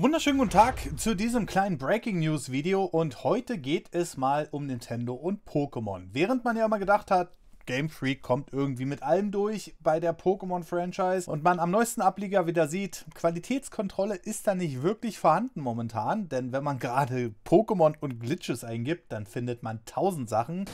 Wunderschönen guten Tag zu diesem kleinen Breaking News Video und heute geht es mal um Nintendo und Pokémon. Während man ja immer gedacht hat, Game Freak kommt irgendwie mit allem durch bei der Pokémon-Franchise und man am neuesten Ableger wieder sieht, Qualitätskontrolle ist da nicht wirklich vorhanden momentan, denn wenn man gerade Pokémon und Glitches eingibt, dann findet man tausend Sachen,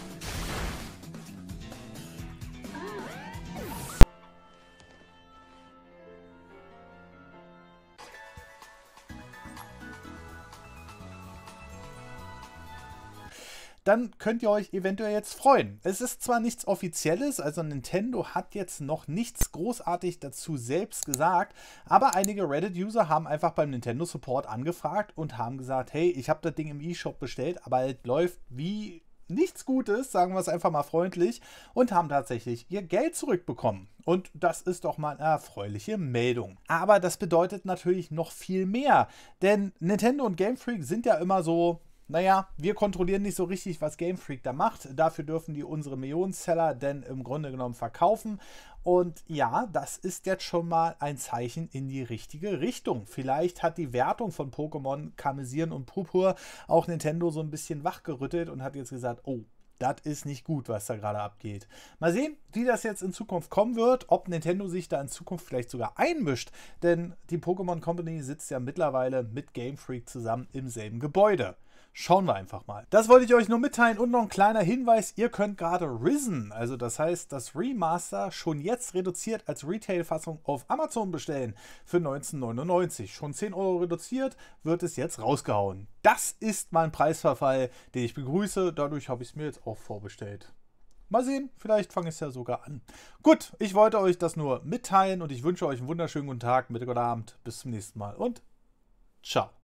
dann könnt ihr euch eventuell jetzt freuen. Es ist zwar nichts Offizielles, also Nintendo hat jetzt noch nichts großartig dazu selbst gesagt, aber einige Reddit-User haben einfach beim Nintendo Support angefragt und haben gesagt, hey, ich habe das Ding im eShop bestellt, aber es läuft wie nichts Gutes, sagen wir es einfach mal freundlich, und haben tatsächlich ihr Geld zurückbekommen. Und das ist doch mal eine erfreuliche Meldung. Aber das bedeutet natürlich noch viel mehr, denn Nintendo und Game Freak sind ja immer so, naja, wir kontrollieren nicht so richtig, was Game Freak da macht. Dafür dürfen die unsere Millionenseller denn im Grunde genommen verkaufen. Und ja, das ist jetzt schon mal ein Zeichen in die richtige Richtung. Vielleicht hat die Wertung von Pokémon Kamisieren und Purpur auch Nintendo so ein bisschen wachgerüttelt und hat jetzt gesagt, oh, das ist nicht gut, was da gerade abgeht. Mal sehen, wie das jetzt in Zukunft kommen wird, ob Nintendo sich da in Zukunft vielleicht sogar einmischt, denn die Pokémon Company sitzt ja mittlerweile mit Game Freak zusammen im selben Gebäude. Schauen wir einfach mal. Das wollte ich euch nur mitteilen und noch ein kleiner Hinweis, ihr könnt gerade Risen, also das heißt das Remaster, schon jetzt reduziert als Retail-Fassung auf Amazon bestellen für 19,99. Schon 10 Euro reduziert, wird es jetzt rausgehauen. Das ist mein Preisverfall, den ich begrüße, dadurch habe ich es mir jetzt auch vorbestellt. Mal sehen, vielleicht fange ich es ja sogar an. Gut, ich wollte euch das nur mitteilen und ich wünsche euch einen wunderschönen guten Tag, Mittag oder Abend. Bis zum nächsten Mal und ciao.